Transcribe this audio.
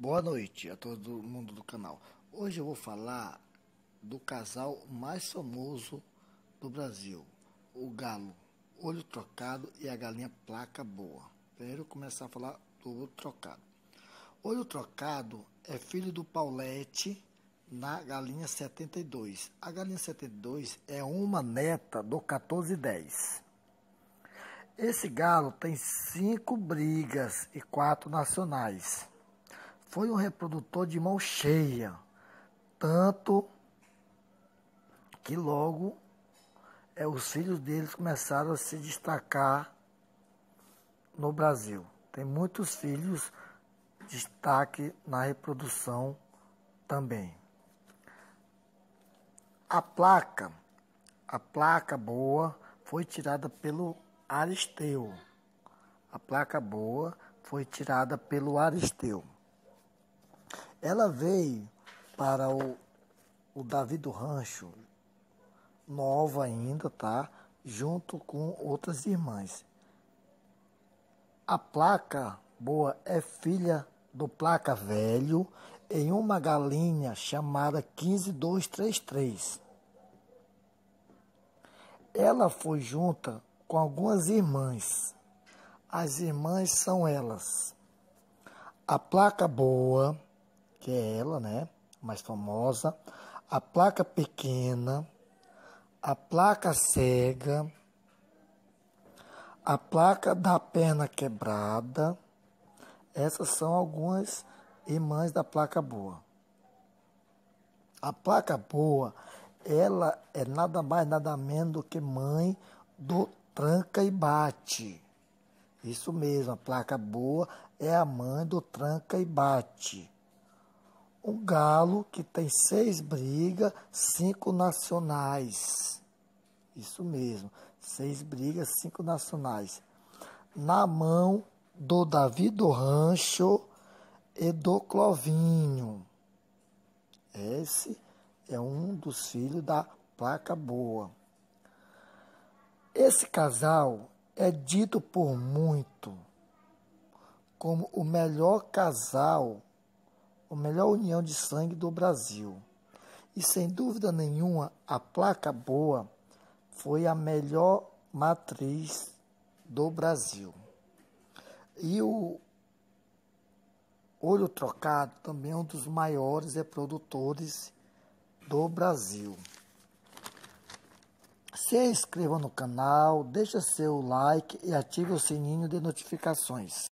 Boa noite a todo mundo do canal. Hoje eu vou falar do casal mais famoso do Brasil, o galo olho trocado e a galinha placa boa. Primeiro começar a falar do olho trocado. Olho trocado é filho do Paulette na galinha 72. A galinha 72 é uma neta do 1410. Esse galo tem cinco brigas e quatro nacionais. Foi um reprodutor de mão cheia, tanto que logo é, os filhos deles começaram a se destacar no Brasil. Tem muitos filhos destaque na reprodução também. A placa, a placa boa foi tirada pelo Aristeu. A placa boa foi tirada pelo Aristeu. Ela veio para o, o Davi do Rancho, nova ainda, tá? Junto com outras irmãs. A placa boa é filha do placa velho em uma galinha chamada 15233. Ela foi junta com algumas irmãs. As irmãs são elas. A placa boa que é ela, né? Mais famosa. A placa pequena, a placa cega, a placa da perna quebrada. Essas são algumas irmãs da placa boa. A placa boa, ela é nada mais nada menos do que mãe do tranca e bate. Isso mesmo, a placa boa é a mãe do tranca e bate o Galo, que tem seis brigas, cinco nacionais. Isso mesmo, seis brigas, cinco nacionais. Na mão do Davi do Rancho e do Clovinho. Esse é um dos filhos da placa boa. Esse casal é dito por muito como o melhor casal a melhor união de sangue do Brasil. E sem dúvida nenhuma, a placa boa foi a melhor matriz do Brasil. E o Olho Trocado também é um dos maiores reprodutores do Brasil. Se inscreva no canal, deixe seu like e ative o sininho de notificações.